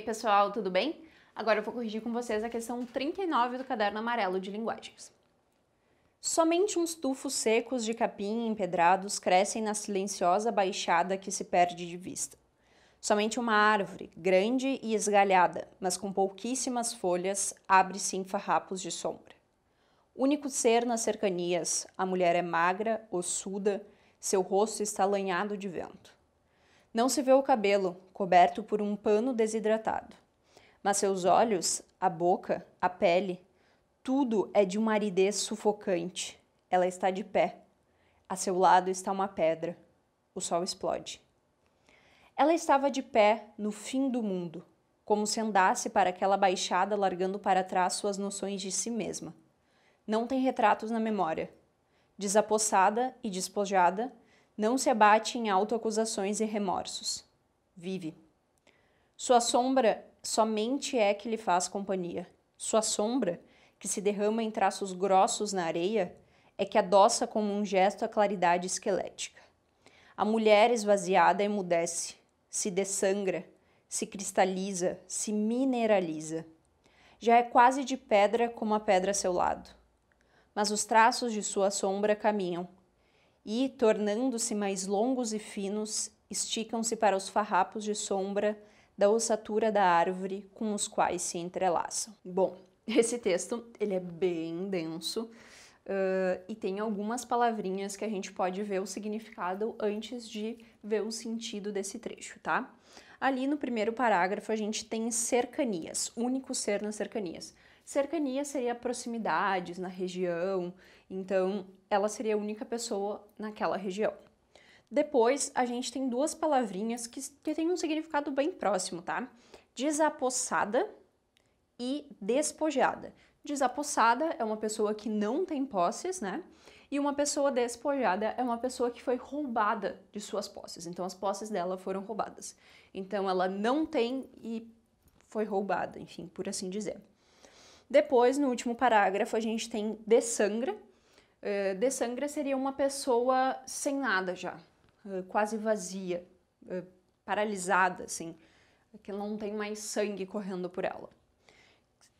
aí, pessoal, tudo bem? Agora eu vou corrigir com vocês a questão 39 do caderno amarelo de linguagens. Somente uns tufos secos de capim empedrados crescem na silenciosa baixada que se perde de vista. Somente uma árvore, grande e esgalhada, mas com pouquíssimas folhas, abre-se em farrapos de sombra. Único ser nas cercanias, a mulher é magra, ossuda, seu rosto está lanhado de vento. Não se vê o cabelo, coberto por um pano desidratado. Mas seus olhos, a boca, a pele, tudo é de uma aridez sufocante. Ela está de pé. A seu lado está uma pedra. O sol explode. Ela estava de pé no fim do mundo, como se andasse para aquela baixada largando para trás suas noções de si mesma. Não tem retratos na memória. Desapossada e despojada, não se abate em autoacusações e remorsos. Vive. Sua sombra somente é que lhe faz companhia. Sua sombra, que se derrama em traços grossos na areia, é que adoça como um gesto a claridade esquelética. A mulher esvaziada emudece, se dessangra, se cristaliza, se mineraliza. Já é quase de pedra como a pedra a seu lado. Mas os traços de sua sombra caminham, e, tornando-se mais longos e finos, esticam-se para os farrapos de sombra da ossatura da árvore com os quais se entrelaçam. Bom, esse texto ele é bem denso uh, e tem algumas palavrinhas que a gente pode ver o significado antes de ver o sentido desse trecho, tá? Ali no primeiro parágrafo a gente tem cercanias, único ser nas cercanias. Cercania seria proximidades na região, então ela seria a única pessoa naquela região. Depois, a gente tem duas palavrinhas que, que têm um significado bem próximo, tá? Desapossada e despojada. Desapossada é uma pessoa que não tem posses, né? E uma pessoa despojada é uma pessoa que foi roubada de suas posses. Então, as posses dela foram roubadas. Então, ela não tem e foi roubada, enfim, por assim dizer. Depois, no último parágrafo, a gente tem sangra. Eh, De sangra seria uma pessoa sem nada já, eh, quase vazia, eh, paralisada, assim, que não tem mais sangue correndo por ela.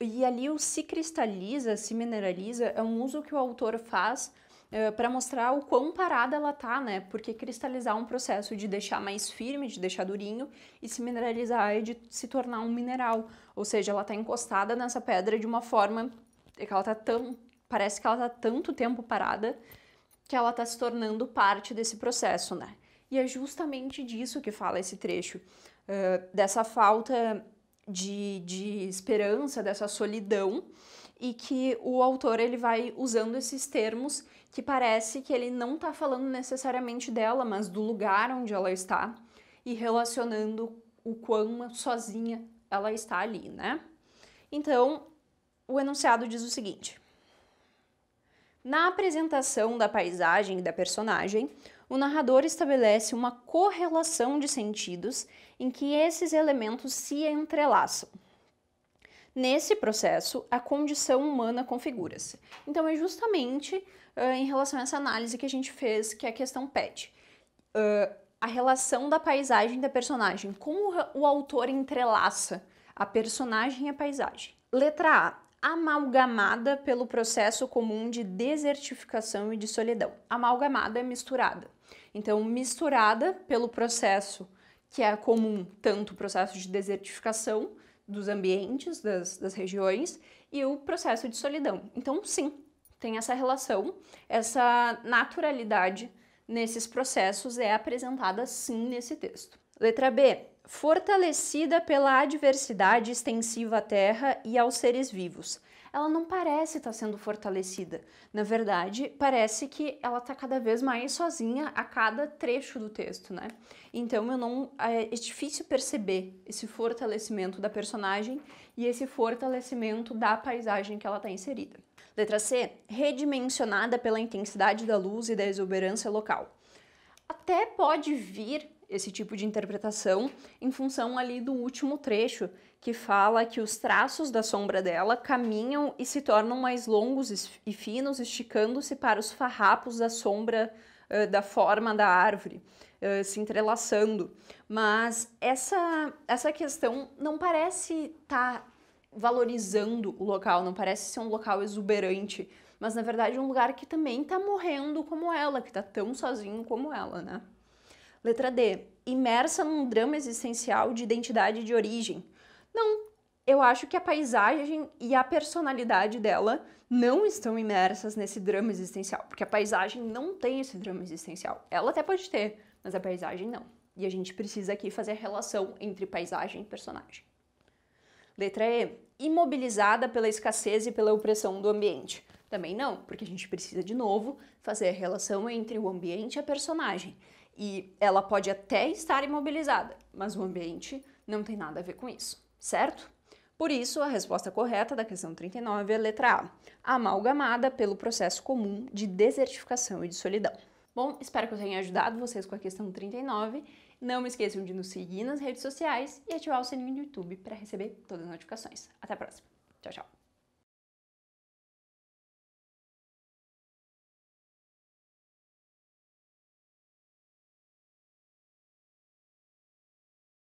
E ali o se cristaliza, se mineraliza, é um uso que o autor faz eh, para mostrar o quão parada ela tá, né? Porque cristalizar é um processo de deixar mais firme, de deixar durinho, e se mineralizar é de se tornar um mineral. Ou seja, ela tá encostada nessa pedra de uma forma que ela tá tão. Parece que ela tá tanto tempo parada que ela tá se tornando parte desse processo, né? E é justamente disso que fala esse trecho, uh, dessa falta de, de esperança, dessa solidão e que o autor ele vai usando esses termos que parece que ele não está falando necessariamente dela, mas do lugar onde ela está e relacionando o quão sozinha ela está ali, né? Então, o enunciado diz o seguinte: Na apresentação da paisagem e da personagem, o narrador estabelece uma correlação de sentidos em que esses elementos se entrelaçam. Nesse processo, a condição humana configura-se. Então, é justamente uh, em relação a essa análise que a gente fez que é a questão pede. Uh, a relação da paisagem da personagem, como o autor entrelaça a personagem e a paisagem. Letra A, amalgamada pelo processo comum de desertificação e de solidão. Amalgamada é misturada. Então, misturada pelo processo que é comum tanto o processo de desertificação dos ambientes, das, das regiões e o processo de solidão. Então, sim, tem essa relação, essa naturalidade nesses processos é apresentada sim nesse texto. Letra B. Fortalecida pela adversidade extensiva à Terra e aos seres vivos ela não parece estar tá sendo fortalecida. Na verdade, parece que ela está cada vez mais sozinha a cada trecho do texto, né? Então eu não é, é difícil perceber esse fortalecimento da personagem e esse fortalecimento da paisagem que ela está inserida. Letra C, redimensionada pela intensidade da luz e da exuberância local. Até pode vir esse tipo de interpretação em função ali do último trecho, que fala que os traços da sombra dela caminham e se tornam mais longos e finos, esticando-se para os farrapos da sombra uh, da forma da árvore, uh, se entrelaçando. Mas essa, essa questão não parece estar tá valorizando o local, não parece ser um local exuberante, mas na verdade um lugar que também está morrendo como ela, que está tão sozinho como ela, né? Letra D, imersa num drama existencial de identidade de origem. Não, eu acho que a paisagem e a personalidade dela não estão imersas nesse drama existencial, porque a paisagem não tem esse drama existencial. Ela até pode ter, mas a paisagem não. E a gente precisa aqui fazer a relação entre paisagem e personagem. Letra E, imobilizada pela escassez e pela opressão do ambiente. Também não, porque a gente precisa de novo fazer a relação entre o ambiente e a personagem e ela pode até estar imobilizada, mas o ambiente não tem nada a ver com isso, certo? Por isso, a resposta correta da questão 39 é letra A, amalgamada pelo processo comum de desertificação e de solidão. Bom, espero que eu tenha ajudado vocês com a questão 39. Não esqueçam de nos seguir nas redes sociais e ativar o sininho do YouTube para receber todas as notificações. Até a próxima. Tchau, tchau.